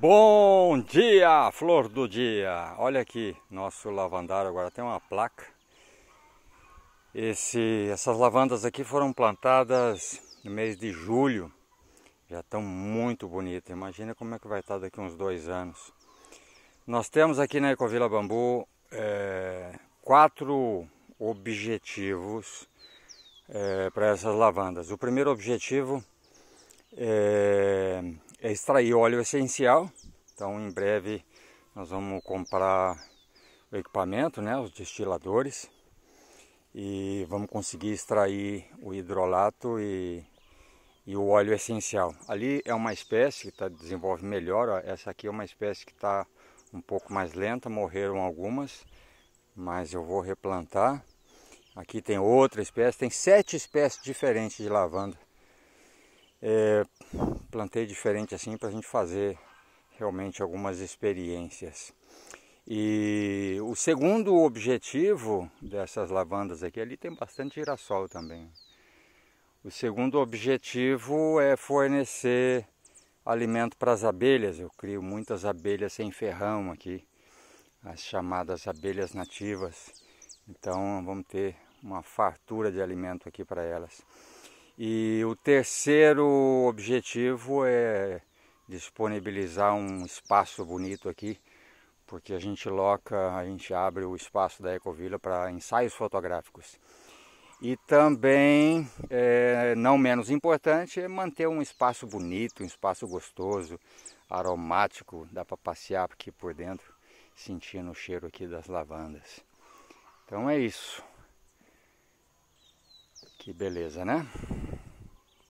Bom dia, flor do dia! Olha aqui, nosso lavandário agora tem uma placa. Esse, essas lavandas aqui foram plantadas no mês de julho. Já estão muito bonitas. Imagina como é que vai estar daqui uns dois anos. Nós temos aqui na Ecovila Bambu é, quatro objetivos é, para essas lavandas. O primeiro objetivo é é extrair óleo essencial. Então em breve nós vamos comprar o equipamento, né, os destiladores e vamos conseguir extrair o hidrolato e, e o óleo essencial. Ali é uma espécie que tá, desenvolve melhor, ó, essa aqui é uma espécie que está um pouco mais lenta, morreram algumas, mas eu vou replantar. Aqui tem outra espécie, tem sete espécies diferentes de lavanda. É, plantei diferente assim para a gente fazer realmente algumas experiências. E o segundo objetivo dessas lavandas aqui, ali tem bastante girassol também. O segundo objetivo é fornecer alimento para as abelhas. Eu crio muitas abelhas sem ferrão aqui, as chamadas abelhas nativas. Então vamos ter uma fartura de alimento aqui para elas. E o terceiro objetivo é disponibilizar um espaço bonito aqui, porque a gente loca, a gente abre o espaço da Ecovila para ensaios fotográficos. E também, é, não menos importante, é manter um espaço bonito, um espaço gostoso, aromático, dá para passear aqui por dentro, sentindo o cheiro aqui das lavandas. Então é isso. Que beleza, né?